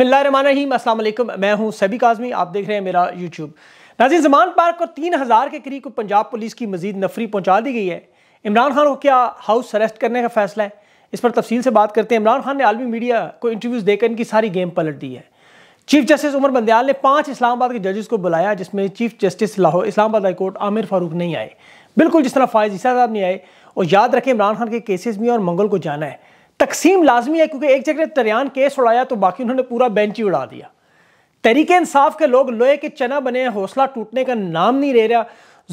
rim अल्लाम मैं हूं सभी काजमी आप देख रहे हैं मेरा यूट्यूब नाजी जमान पार्क को तीन हज़ार के करीब को पंजाब पुलिस की मजीद नफरी पहुंचा दी गई है इमरान खान को क्या हाउस अरेस्ट करने का फैसला है इस पर तफसील से बात करते हैं इमरान खान ने आलमी मीडिया को इंटरव्यूज़ देकर इनकी सारी गेम पलट दी है चीफ जस्टिस उमर बंदयाल ने पाँच इस्लामाबाद के जजेस को बुलाया जिसमें chief justice Lahore Islamabad high court Aamir Farooq नहीं आए बिल्कुल जिस तरह फायज ईसा साहब नहीं आए और याद रखें इमरान खान के केसेस में और मंगल को जाना है तकसीम लाजमी है क्योंकि एक जगह तरियान केस उड़ाया तो बाकी उन्होंने पूरा बेंच ही उड़ा दिया तरीके इंसाफ के लोग लोहे के चना बने हैं हौसला टूटने का नाम नहीं ले रहा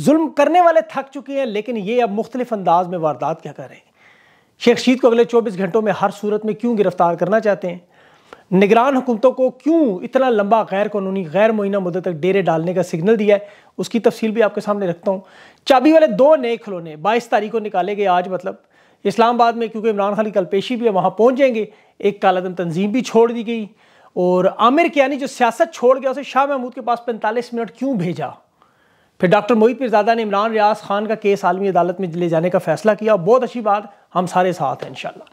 जुल्म करने वाले थक चुके हैं लेकिन ये अब मुख्तलिफ अंदाज में वारदात क्या करें शेख शीद को अगले चौबीस घंटों में हर सूरत में क्यों गिरफ्तार करना चाहते हैं निगरान हुकूमतों को क्यों इतना लंबा गैर कानूनी गैर मुइना मुद्दे तक डेरे डालने का सिग्नल दिया है उसकी तफसील भी आपके सामने रखता हूँ चाबी वाले दो नए खिलौने बाईस तारीख को निकाले गए आज मतलब इस्लामाबाद में क्योंकि इमरान खान की कल पेशी भी है वहाँ पहुँच जाएंगे एक कालादम तंजीम भी छोड़ दी गई और आमिर कियानी जो सियासत छोड़ गया उसे शाह महमूद के पास पैंतालीस मिनट क्यों भेजा फिर डॉक्टर मोहित पिरजादा ने इमरान रियाज खान का केस आलमी अदालत में ले जाने का फैसला किया बहुत अच्छी बात हम सारे साथ हैं इनशाला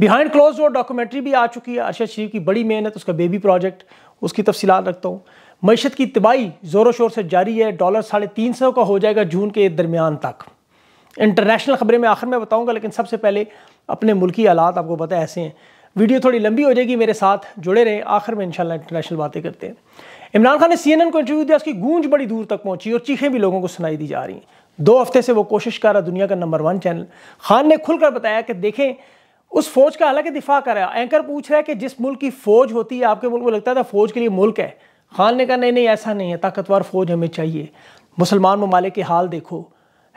बिहाइंड क्लोज डोर डॉक्यूमेंट्री भी आ चुकी है अरशद शरीफ की बड़ी मेहनत उसका बेबी प्रोजेक्ट उसकी तफसीत रखता हूँ मीशत की तबाही ज़ोरों शोर से जारी है डॉलर साढ़े तीन सौ का हो जाएगा जून के दरमियान तक इंटरनेशनल खबरें मैं आखिर में बताऊंगा लेकिन सबसे पहले अपने मुल्की हालात आपको पता है ऐसे हैं वीडियो थोड़ी लंबी हो जाएगी मेरे साथ जुड़े रहें आखिर में इंशाल्लाह इंटरनेशनल बातें करते हैं इमरान खान ने सीएनएन को इंटरव्यू दिया उसकी गूंज बड़ी दूर तक पहुंची और चीखें भी लोगों को सुनाई दी जा रही हैं दो हफ्ते से वो कोशिश कर रहा दुनिया का नंबर वन चैनल खान ने खुलकर बताया कि देखें उस फौज का अलग दिफा कर रहा एंकर पूछ रहा है कि जिस मुल्क की फौज होती है आपके मुल्क को लगता था फौज के लिए मुल्क है खान ने कहा नहीं नहीं ऐसा नहीं है ताकतवर फौज हमें चाहिए मुसलमान ममालिक के हाल देखो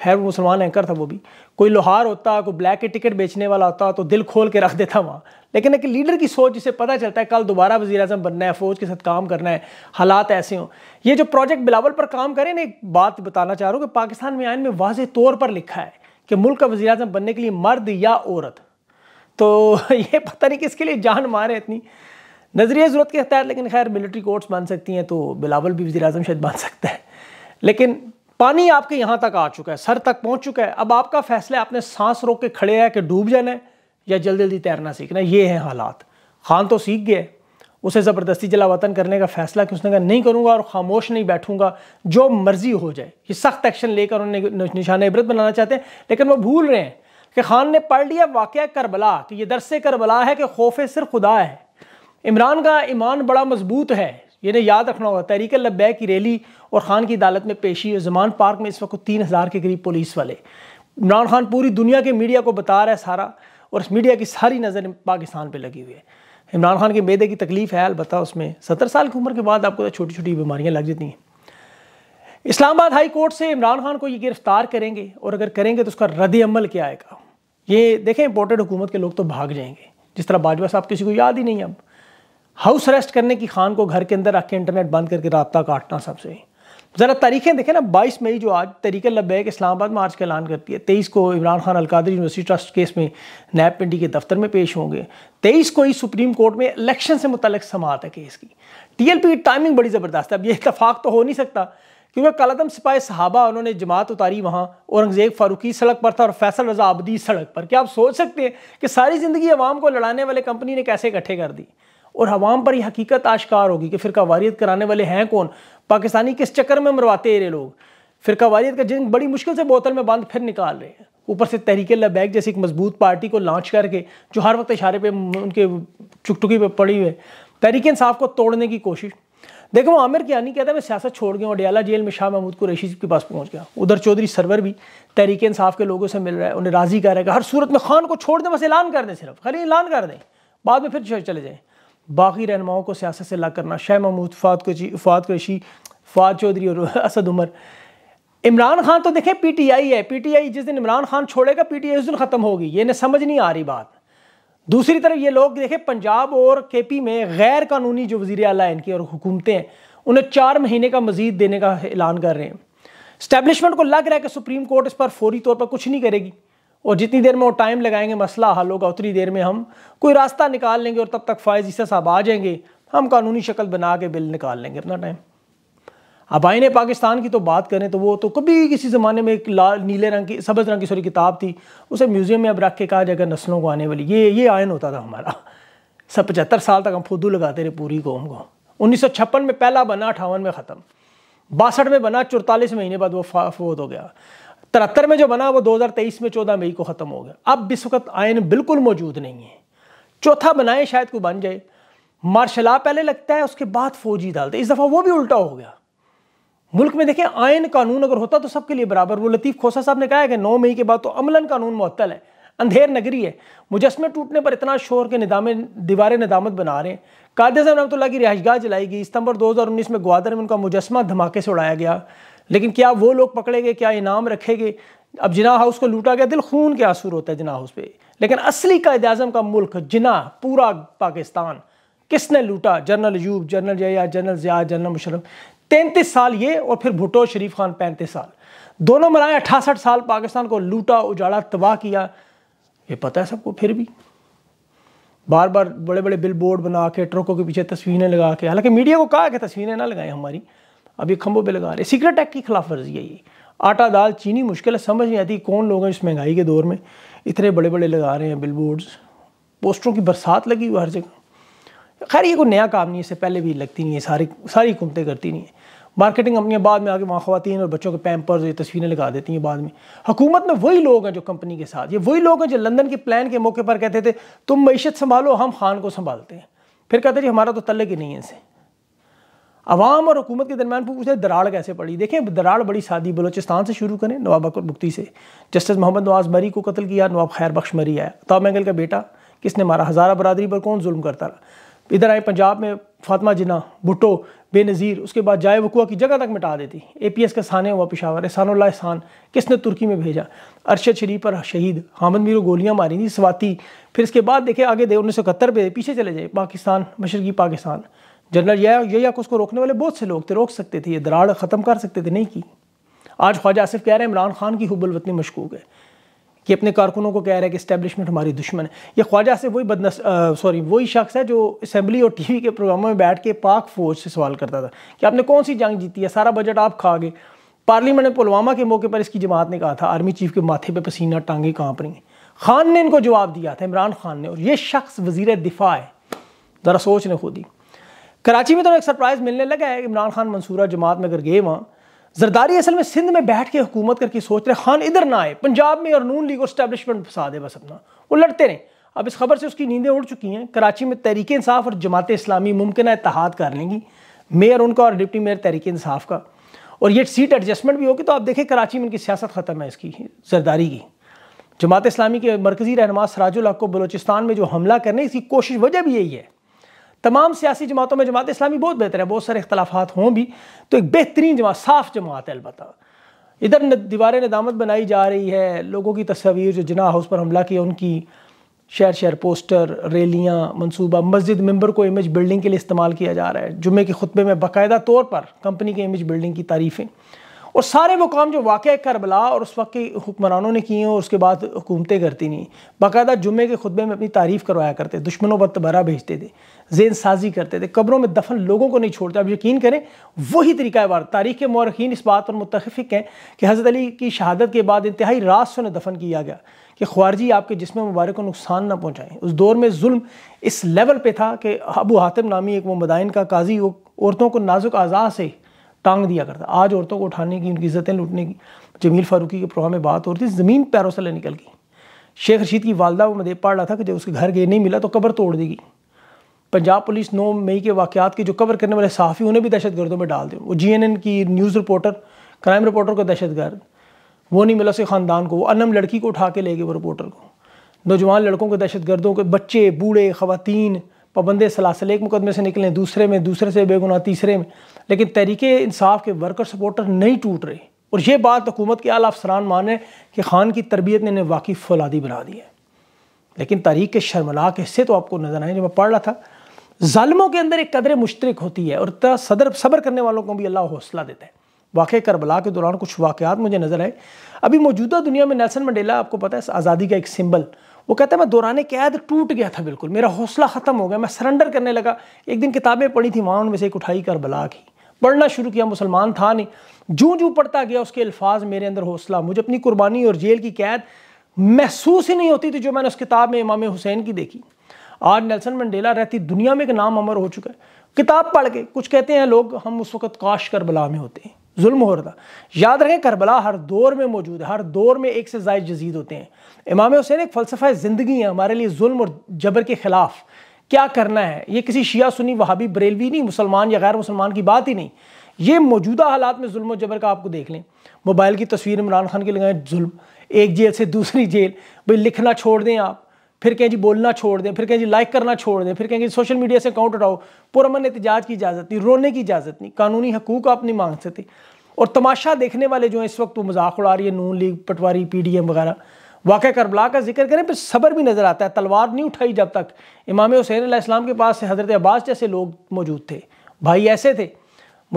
है मुसलमान एंकर था वो भी कोई लोहार होता कोई ब्लैक के टिकट बेचने वाला होता तो दिल खोल के रख देता वहाँ लेकिन एक लीडर की सोच जिसे पता चलता है कल दोबारा वजी अजम बनना है फ़ौज के साथ काम करना है हालात ऐसे हों ये जो प्रोजेक्ट बिलावल पर काम करें ना एक बात बताना चाह रहा हूँ कि पाकिस्तान में आयन में वाज तौर पर लिखा है कि मुल्क का वजी अजम बनने के लिए मर्द या औरत तो ये पता नहीं किसके लिए जान मारे इतनी नज़रिया ज़रूरत के तहत लेकिन खैर मिलिट्री कोर्ट्स बन सकती हैं तो बिलावल भी वजी अजम शायद बन सकता है लेकिन पानी आपके यहाँ तक आ चुका है सर तक पहुँच चुका है अब आपका फैसला आपने सांस रोक के खड़े है कि डूब जाना है या जल्दी जल्दी तैरना सीखना ये है हालात खान तो सीख गए उसे ज़बरदस्ती जला वतन करने का फैसला कि उसने कहा नहीं करूँगा और ख़ामोश नहीं बैठूंगा जो मर्ज़ी हो जाए ये सख्त एक्शन लेकर उन्हें निशान इबरत बनाना चाहते हैं लेकिन वो भूल रहे हैं कि खान ने पढ़ लिया वाक़ करबला कि यह दरसे करबला है कि खौफ सिर्फ खुदा है इमरान का ईमान बड़ा मजबूत है ने याद रखना होगा तहरीक लब्बै की रैली और खान की अदालत में पेशी और जमान पार्क में इस वक्त तीन हज़ार के करीब पुलिस वाले इमरान खान पूरी दुनिया के मीडिया को बता रहा है सारा और इस मीडिया की सारी नज़र पाकिस्तान पर लगी हुई है इमरान खान के मैदे की तकलीफ़ है अलबत्त उसमें सत्तर साल की उम्र के बाद आपको तो छोटी छोटी बीमारियाँ लग जाती हैं इस्लामाबाद हाई कोर्ट से इमरान खान को ये गिरफ्तार करेंगे और अगर करेंगे तो उसका रद्द अमल क्या आएगा ये देखें इंपोर्टेड हुकूमत के लोग तो भाग जाएंगे जिस तरह बाजवा साहब किसी को याद ही नहीं अब हाउस अरेस्ट करने की खान को घर के अंदर रख के इंटरनेट बंद करके रबता काटना सबसे ज़रा तारीखें देखें ना 22 मई जो आज तरीके लब्बैक इस्लामाबाद में आज का ऐलान करती है 23 को Imran Khan Al Qadir university trust case में नैब पिंडी के दफ्तर में पेश होंगे 23 को ही सुप्रीम कोर्ट में इलेक्शन से मुतलक समात है केस की टीएलपी की टाइमिंग बड़ी ज़बरदस्त है अब ये इतफाक तो हो नहीं सकता क्योंकि कलदम सिपाही सहाबा उन्होंने जमात उतारी वहाँ औरंगज़ेब फारूकी सड़क पर था और फैसल रजा आबदी सड़क पर क्या आप सोच सकते हैं कि सारी ज़िंदगी आवाम को लड़ाने वाले कंपनी ने कैसे इकट्ठे कर दी और हवाम पर यह हकीकत आश्कार होगी कि फिरका वारियत कराने वाले हैं कौन पाकिस्तानी किस चक्कर में मरवाते हैं ये लोग फिरका वारियत का जिन बड़ी मुश्किल से बोतल में बांध फिर निकाल रहे हैं ऊपर से तहरीक लबैक जैसी एक मजबूत पार्टी को लॉन्च करके जो हर वक्त इशारे पे उनके चुकटुकी पर पड़ी हुई है तहरीक इंसाफ को तोड़ने की कोशिश देखो आमिर नहीं कहता है मैं सियासत छोड़ गया अडियाला जेल में शाह महमूद कुरैशी के पास पहुंच गया उधर चौधरी सरवर भी तहरीक इंसाफ के लोगों से मिल रहा है उन्हें राजी कर रहा है हर सूरत में खान को छोड़ दें बस ऐलान कर दें सिर्फ खाली ऐलान कर दें बाद में फिर चले जाएँ बाकी रहनुमाओं को सियासत से ला करना शाह महमूद फात कुशी फात कुशी फात चौधरी और असद उमर इमरान खान तो देखें पीटीआई है पीटीआई जिस दिन इमरान खान छोड़ेगा पीटीआई उस दिन ख़त्म होगी ये ना समझ नहीं आ रही बात दूसरी तरफ ये लोग देखें पंजाब और के पी में गैर कानूनी जो वजी अला इनकी और हुकूमतें हैं उन्हें चार महीने का मजीद देने का ऐलान कर रहे हैं स्टैब्लिशमेंट को लग रहा है कि सुप्रीम कोर्ट इस पर फौरी तौर पर कुछ नहीं करेगी और जितनी देर में वो टाइम लगाएंगे मसला हल होगा उतनी देर में हम कोई रास्ता निकाल लेंगे और तब तक फायज ईसा साहब आ जाएंगे हम कानूनी शक्ल बना के बिल निकाल लेंगे अपना टाइम अब आईने पाकिस्तान की तो बात करें तो वो तो कभी किसी ज़माने में एक लाल नीले रंग की सब्ज़ रंग की सॉरी किताब थी उसे म्यूज़ियम में अब रख के कहा जाएगा नस्लों को आने वाली ये ये आयन होता था हमारा सब पचहत्तर साल तक हम फुदू लगाते रहे पूरी कौम को उन्नीस में पहला बना अठावन में ख़त्म बासठ में बना चौतालीस महीने बाद वो फोत हो गया तिहत्तर में जो बना वो 2023 में 14 मई को ख़त्म हो गया अब इस वक्त आयन बिल्कुल मौजूद नहीं है चौथा बनाए शायद कोई बन जाए मार्शल आ पहले लगता है उसके बाद फौजी डालते इस दफ़ा वो भी उल्टा हो गया मुल्क में देखें आयन कानून अगर होता तो सबके लिए बराबर वो लतीफ़ खोसा साहब ने कहा है कि नौ मई के बाद तो अमलन कानून मअतल है अंधेर नगरी है मुजस्मे टूटने पर इतना शोर के निदामे दीवारें निदामत बना रहे हैं कादिर साहब रमतुल्ला की रिहाइशगाह जलाई गई सितंबर 2019 में ग्वादर में उनका मुजस्मा धमाके से उड़ाया गया लेकिन क्या वो लोग पकड़ेंगे क्या इनाम रखेंगे अब जिना हाउस को लूटा गया दिल खून के आंसू होता है जिना हाउस पे लेकिन असली कायद अजम का मुल्क जिना पूरा पाकिस्तान किसने लूटा general Ayub general Zia general Zia general Musharraf तैंतीस साल ये और फिर भुटो शरीफ खान पैंतीस साल दोनों मराए अठासठ साल पाकिस्तान को लूटा उजाड़ा तबाह किया ये पता है सबको फिर भी बार बार बड़े बड़े बिल बोर्ड बना के ट्रकों के पीछे तस्वीरें लगा के हालांकि मीडिया को कहा कि तस्वीरें ना लगाएं हमारी अब ये खंभों पे लगा रहे सीक्रेट एक्ट की खिलाफ वर्जी है ये आटा दाल चीनी मुश्किल है समझ नहीं आती कौन लोग हैं इस महंगाई के दौर में इतने बड़े बड़े लगा रहे हैं बिल बोर्ड्स पोस्टरों की बरसात लगी हुई हर जगह खैर ये कोई नया काम नहीं है इससे पहले भी लगती नहीं है सारी सारी हुकूमतें करती नहीं है मार्केटिंग कंपनियाँ बाद में आगे वहाँ खातन और बच्चों के पैम्पर्स ये तस्वीरें लगा देती हैं बाद में हुकूमत में वही लोग हैं जो कंपनी के साथ ये वही लोग हैं जो लंदन के प्लान के मौके पर कहते थे तुम मीशत संभालो हम खान को संभालते हैं फिर कहते जी हमारा तो तल्ले की नहीं है इनसे अवाम और हुकूमत के दरमियान पूछते दराड़ कैसे पड़ी देखें दराड़ बड़ी सादी बलोचिस्तान से शुरू करें नवाब अकबर मुफ्ती से जस्टिस मोहम्मद नवाज मरी को कत्ल किया नवाब खैर बख्श मरी आया ताब मैंगल का बेटा किसने मारा हज़ारा बरदरी पर कौन जुल्म करता रहा इधर आए पंजाब में फातमा जिना भुट्टो बेनज़ीर उसके बाद जाए वकुआ की जगह तक मिटा देती ए पी एस का साने हुआ पिशावर एहसानुल्ला एहसान किसने तुर्की में भेजा अरशद शरीफ पर शहीद हामद मीर गोलियाँ मारी थी स्वाति फिर इसके बाद देखे आगे दे उन्नीस सौ इकहत्तर पे पीछे चले जाए पाकिस्तान मशरकी पाकिस्तान जनरल या या को उसको रोकने वाले बहुत से लोग थे रोक सकते थे ये दराड़ ख़त्म कर सकते थे नहीं की आज ख्वाजा आसिफ कह रहे हैं इमरान खान की हुबल वतनी मशकूक है कि अपने कारकुनों को कह रहा है कि इस्टेबलिशमेंट हमारी दुश्मन है ये ख्वाजा आसिफ वही बदनस सॉरी वही शख्स है जो असम्बली और टी वी के प्रोग्रामों में बैठ के पाक फ़ौज से सवाल करता था कि आपने कौन सी जंग जीती है सारा बजट आप खा गए पार्लियामेंट में पुलवामा के मौके पर इसकी जमात ने कहा था आर्मी चीफ के माथे पर पसीना टांगे कहाँ रही हैं खान ने इनको जवाब दिया था इमरान खान ने और ये शख्स वजीर दिफा है ज़रा सोच ने खुद ही कराची में तो एक सरप्राइज़ मिलने लगा है इमरान खान मंसूरा जमात में अगर गए वहाँ जरदारी असल में सिंध में बैठ के हुकूमत करके सोच रहे खान इधर ना आए पंजाब में और नून लीग और स्टैब्लिशमेंट फंसा दे बस अपना वो लड़ते रहे अब इस खबर से उसकी नींदें उड़ चुकी हैं कराची में तहरीक इंसाफ और जमात इस्लामी मुमकिन इतिहाद कर लेंगी मेयर उनका और डिप्टी मेयर तहरीक इंसाफ का और ये सीट एडजस्टमेंट भी होगी तो आप देखें कराची में इनकी सियासत ख़त्म है इसकी जरदारी की जमात इस्लामी के मरकज़ी रहनमा सराजुल हक को बलोचिस्तान में जो हमला करने इसकी कोशिश वजह भी यही है तमाम सियासी जमातों में जमात इस्लामी बहुत बेहतर है बहुत सारे इख्तलाफात हों भी तो एक बेहतरीन जमात साफ जमात है अलबत्त इधर दीवार नदामत बनाई जा रही है लोगों की तस्वीर जो जना हाउस पर हमला किया उनकी शहर शहर पोस्टर रैलियाँ मनसूबा मस्जिद मेंबर को इमेज बिल्डिंग के लिए इस्तेमाल किया जा रहा है जुमे के खुतबे में बाकायदा तौर पर कंपनी के इमेज बिल्डिंग की तारीफ़ें और सारे वो काम जो वाक़ करबला और उस वक्त के हुक्मरानों ने किए और उसके बाद हुकूमतें करती नहीं बाकायदा जुमे के खुतबे में अपनी तारीफ़ करवाया करते दुश्मनों पर तबरा भेजते थे जेन साजी करते थे कब्रों में दफन लोगों को नहीं छोड़ते अब यकीन करें वही तरीका वार तारीख के मौरखीन इस बात पर मुतफिक हैं कि हज़रत अली की शहादत के बाद इंतहाई रात से उन्हें दफन किया गया कि ख्वारजी आपके जिसम मुबारक को नुकसान ना पहुँचाएँ उस दौर में जुल्म इस लेवल पर था कि अबू हातिम नामी एक वो का काजी वो औरतों को नाजुक आज़ा से टांग दिया करता आज औरतों को उठाने की उनकी इज्जतें लूटने की जमील फारूकी के प्रोह में बात हो रही थी ज़मीन पैरों से निकल गई शेख रशीद की वालदा वो मदेब देख रहा था कि जब उसके घर गए नहीं मिला तो कब्र तोड़ देगी पंजाब पुलिस नौ मई के वाकत की जो कवर करने वाले सहाफ़ी उन्हें भी दहशत गर्दों में डाल दें वो जी एन एन की न्यूज़ रिपोर्टर क्राइम रिपोर्टर को दहशत गर्द वो नहीं मिला उसके ख़ानदान को वो अनम लड़की को उठा के ले गए वो रिपोर्टर को नौजवान लड़कों के दहशत गर्दों के बच्चे बूढ़े ख़वान पबंदे सलासल एक मुकदमे से निकले दूसरे में दूसरे से बेगुना तीसरे में लेकिन तहरीक इंसाफ के वर्कर सपोर्टर नहीं टूट रहे और ये बात हुकूमत के आला अफसरान माने कि खान की तरबियत ने इन्हें वाकई फौलादी बना दी है लेकिन तारीख के शर्मनाक हिस्से तो आपको नज़र आए जब मैं पढ़ रहा था जालमों के अंदर एक कदर मुश्तरक होती है और सदर सब्र करने वालों को भी अल्लाह हौसला देता है वाक़ करबला के दौरान कुछ वाक़ात मुझे नज़र आए अभी मौजूदा दुनिया में नैसन मंडेला आपको पता है आज़ादी का एक सिंबल वो कहता है मैं दौरान कैद टूट गया था बिल्कुल मेरा हौसला ख़त्म हो गया मैं सरेंडर करने लगा एक दिन किताबें पढ़ी थी वहाँ उनमें से एक उठाई करबला की पढ़ना शुरू किया मुसलमान था नहीं जूँ जूँ पढ़ता गया उसके अल्फाज मेरे अंदर हौसला मुझे अपनी कुर्बानी और जेल की कैद महसूस ही नहीं होती थी जो मैंने उस किताब में इमाम हुसैन की देखी आज नेल्सन मंडेला रहती दुनिया में एक नाम अमर हो चुका है किताब पढ़ के कुछ कहते हैं लोग हम उस वक्त काश करबला में होते हैं जुल्म हो रहा था याद रखें करबला हर दौर में मौजूद है हर दौर में एक से जायद जजीद होते हैं इमाम हुसैन एक फ़लसफ़ा ज़िंदगी है हमारे लिए जुल्म और जबर के ख़िलाफ़ क्या करना है ये किसी शिया सुनी वहाबी बरेलवी नहीं मुसलमान या गैर मुसलमान की बात ही नहीं ये मौजूदा हालात में जुल्म जबर का आपको देख लें मोबाइल की तस्वीर इमरान खान की लगाएं जुल्म एक जेल से दूसरी जेल भाई लिखना छोड़ दें आप फिर कहें जी बोलना छोड़ दें फिर कहें जी लाइक करना छोड़ दें फिर जी सोशल मीडिया से अकाउंट उठाओ पुरमन एहतजाज की इजाज़त नहीं रोने की इजाज़त नहीं कानूनी हकूक आप नहीं मांग सकते और तमाशा देखने वाले जो हैं इस वक्त वो मजाक उड़ा रही है नून लीग पटवारी पी डी एम वगैरह वाक़ करबला का जिक्र करें फिर सबर भी नज़र आता है तलवार नहीं उठाई जब तक इमाम हुसैन इस्लाम के पास हज़रत अब्बास जैसे लोग मौजूद थे भाई ऐसे थे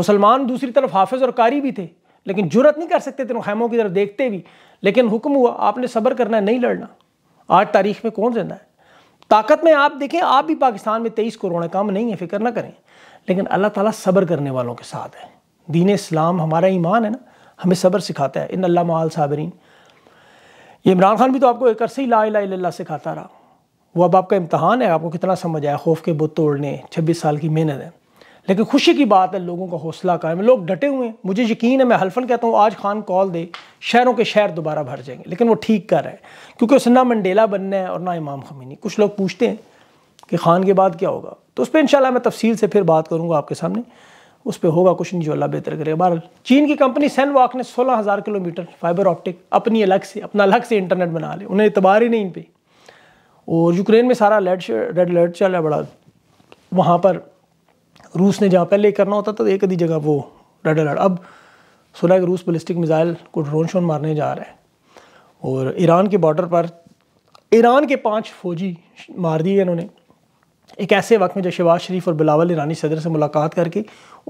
मुसलमान दूसरी तरफ हाफिज और कारी भी थे लेकिन जुरत नहीं कर सकते थे खैमों की तरफ देखते भी लेकिन हुक्म हुआ आपने सबर करना है नहीं लड़ना आज तारीख में कौन जिंदा है ताकत में आप देखें आप भी पाकिस्तान में तेईस करोड़ काम नहीं है फिक्र ना करें लेकिन अल्लाह ताला सब्र करने वालों के साथ है दीन इस्लाम हमारा ईमान है ना हमें सब्र सिखाता है इन अल्लाह माल साबरीन ये इमरान खान भी तो आपको एक अरसे ही ला ला सिखाता रहा वो अब आपका इम्तहान है आपको कितना समझ आया खौफ के बुत तोड़ने छब्बीस साल की मेहनत है लेकिन खुशी की बात है लोगों का हौसला कायम लोग डटे हुए हैं मुझे यकीन है मैं हल्फन कहता हूँ आज खान कॉल दे शहरों के शहर दोबारा भर जाएंगे लेकिन वो ठीक कर रहे हैं क्योंकि उसे ना मंडेला बनना है और ना इमाम खमीनी कुछ लोग पूछते हैं कि खान के बाद क्या होगा तो उस पर इन मैं तफसील से फिर बात करूँगा आपके सामने उस पर होगा कुछ नहीं जो अल्लाह बेहतर करेगा बहरहाल चीन की कंपनी सैनवाक ने सोलह हज़ार किलोमीटर फाइबर ऑप्टिक अपनी अलग से अपना अलग से इंटरनेट बना ले उन्हें इतबार ही नहीं इन पर और यूक्रेन में सारा लेड रेड अलर्ट चल रहा है बड़ा वहाँ पर रूस ने जहाँ पहले करना होता था तो एक आधी जगह वो डर डर अब सुना कि रूस बलिस्टिक मिज़ाइल को ड्रोन शोन मारने जा रहा है और ईरान के बॉर्डर पर ईरान के पांच फौजी मार दिए इन्होंने एक ऐसे वक्त में जब शहबाज शरीफ और बिलावल ईरानी सदर से मुलाकात करके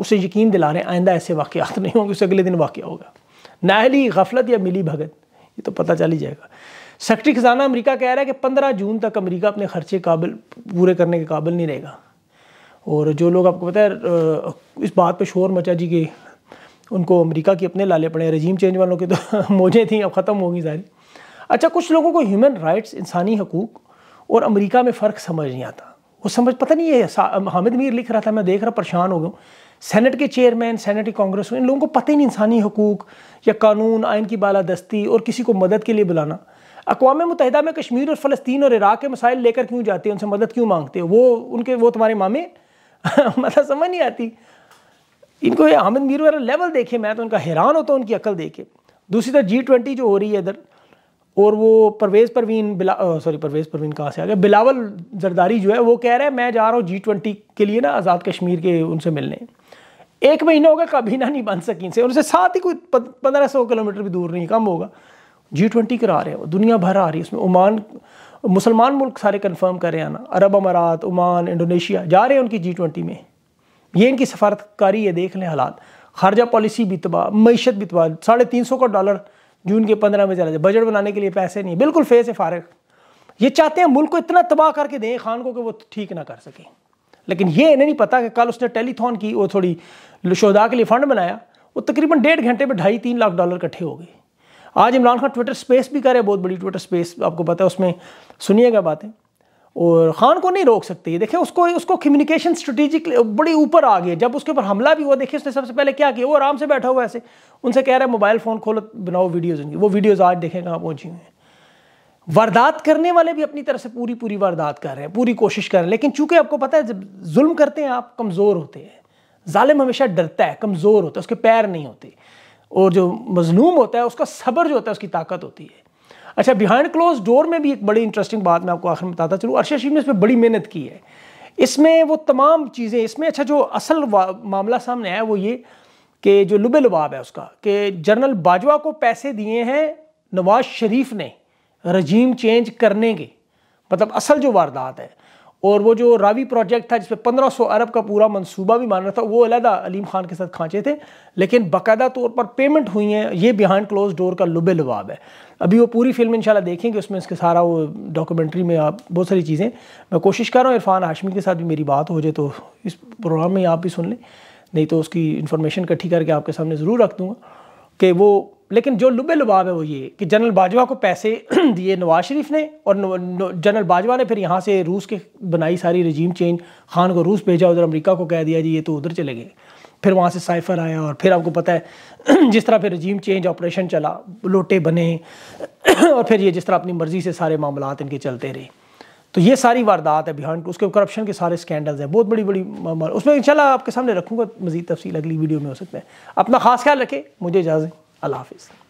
उसे यकीन दिला रहे हैं आइंदा ऐसे वाक़ात नहीं होंगे उससे अगले दिन वाक़ होगा नाहली गफलत या मिली भगत ये तो पता चल ही जाएगा सेक्रटरी खजाना अमरीका कह रहा है कि पंद्रह जून तक अमरीका अपने खर्चे काबिल पूरे करने के काबिल नहीं रहेगा और जो लोग आपको पता है इस बात पे शोर मचा जी कि उनको अमेरिका की अपने लाले पड़े रजीम चेंज वालों के तो मौजें थी अब ख़त्म होगी सारी अच्छा कुछ लोगों को ह्यूमन राइट्स इंसानी हकूक़ और अमेरिका में फ़र्क समझ नहीं आता वो समझ पता नहीं है हामिद मीर लिख रहा था मैं देख रहा परेशान हो गया सेनेट के चेयरमैन सेनेट कांग्रेस इन लोगों को पता ही नहीं इंसानी हकूक या कानून आयन की बालादस्ती और किसी को मदद के लिए बुलाना अकवा मुतहदा में कश्मीर और फलस्तीन और इराक़ के मसाइल लेकर क्यों जाते हैं उनसे मदद क्यों मांगते हैं वो उनके वो तुम्हारे मामे मतलब समझ नहीं आती इनको ये अहमद मीर वाला लेवल देखे मैं तो उनका हैरान होता हूँ उनकी अकल देखे दूसरी तरफ जी ट्वेंटी जो हो रही है इधर और वो परवेज़ परवीन बिला सॉरी परवेज़ परवीन कहाँ से आ गया बिलावल जरदारी जो है वो कह रहा है मैं जा रहा हूँ जी ट्वेंटी के लिए ना आज़ाद कश्मीर के उनसे मिलने एक महीना होगा कभी ना नहीं बन सकी इनसे उनसे साथ ही कोई पंद्रह सौ किलोमीटर भी दूर नहीं कम होगा जी ट्वेंटी करा रहे हैं वो दुनिया भर आ रही है उसमें ओमान मुसलमान मुल्क सारे कन्फर्म कर रहे हैं ना अरब अमारात ओमान इंडोनेशिया जा रहे हैं उनकी जी ट्वेंटी में ये इनकी सफारतकारी है देख लें हालात खारजा पॉलिसी भी तबाह मीशत भी तबाह साढ़े तीन सौ का डॉलर जून के पंद्रह में चला जाए बजट बनाने के लिए पैसे नहीं बिल्कुल फेस है फारग ये चाहते हैं मुल्क को इतना तबाह करके दें खान को कि वो ठीक ना कर सकें लेकिन ये इन्हें नहीं पता कि कल उसने टेलीथॉन की वो थोड़ी शोधा के लिए फ़ंड बनाया वो तकरीबन डेढ़ घंटे में ढाई तीन लाख डॉलर इकट्ठे हो गए आज इमरान खान ट्विटर स्पेस भी करे बहुत बड़ी ट्विटर स्पेस आपको पता है उसमें सुनिएगा बातें और ख़ान को नहीं रोक सकते ये देखें उसको उसको कम्युनिकेशन स्ट्रेटेजिक बड़ी ऊपर आ गई जब उसके ऊपर हमला भी हुआ देखिए उसने सबसे पहले क्या किया वो आराम से बैठा हुआ ऐसे उनसे कह रहा है मोबाइल फ़ोन खोलो बनाओ वीडियोज़ उनकी वो वीडियोज़ आज देखें कहाँ पहुँची हुई हैं वारदात करने वाले भी अपनी तरफ से पूरी पूरी वारदात कर रहे हैं पूरी कोशिश कर रहे हैं लेकिन चूंकि आपको पता है जब जुल्म करते हैं आप कमज़ोर होते हैं ालिम हमेशा डरता है कमज़ोर होता है उसके पैर नहीं होते और जो मजलूम होता है उसका सब्र जो होता है उसकी ताकत होती है अच्छा बिहाइंड क्लोज डोर में भी एक बड़ी इंटरेस्टिंग बात मैं आपको आखिर में बताता चलूँ अर्शद शरीफ ने इस पर बड़ी मेहनत की है इसमें वो तमाम चीज़ें इसमें अच्छा जो असल मामला सामने आया वो ये कि जो लुबे लुबाब है उसका कि जनरल बाजवा को पैसे दिए हैं नवाज शरीफ ने रजीम चेंज करने के मतलब असल जो वारदात है और वो जो रावी प्रोजेक्ट था जिसमें 1500 अरब का पूरा मंसूबा भी माना था वो अलहदा अलीम खान के साथ खांचे थे लेकिन बाकायदा तौर पर पेमेंट हुई हैं ये बिहाइंड क्लोज डोर का लुबे लुबाब है अभी वो पूरी फिल्म इंशाल्लाह देखेंगे उसमें इसके सारा वो डॉक्यूमेंट्री में आप बहुत सारी चीज़ें मैं कोशिश कर रहा हूँ इरफान हाशमी के साथ भी मेरी बात हो जाए तो इस प्रोग्राम में आप भी सुन लें नहीं तो उसकी इन्फॉर्मेशन इकट्ठी करके आपके सामने ज़रूर रख दूँगा कि वो लेकिन जो लुबे लुबाब है वो ये कि जनरल बाजवा को पैसे दिए नवाज शरीफ ने और जनरल बाजवा ने फिर यहाँ से रूस के बनाई सारी रजीम चेंज खान को रूस भेजा उधर अमेरिका को कह दिया जी ये तो उधर चले गए फिर वहाँ से साइफर आया और फिर आपको पता है जिस तरह फिर रजीम चेंज ऑपरेशन चला लोटे बने और फिर ये जिस तरह अपनी मर्ज़ी से सारे मामला इनके चलते रहे तो ये सारी वारदात है बिहान उसके करप्शन के सारे स्कैंडल्स हैं बहुत बड़ी बड़ी उसमें इंशाल्लाह आपके सामने रखूँगा मजीद तफसील अगली वीडियो में हो सकता है अपना खास ख्याल रखें मुझे इजाज़त अल्लाह हाफिज़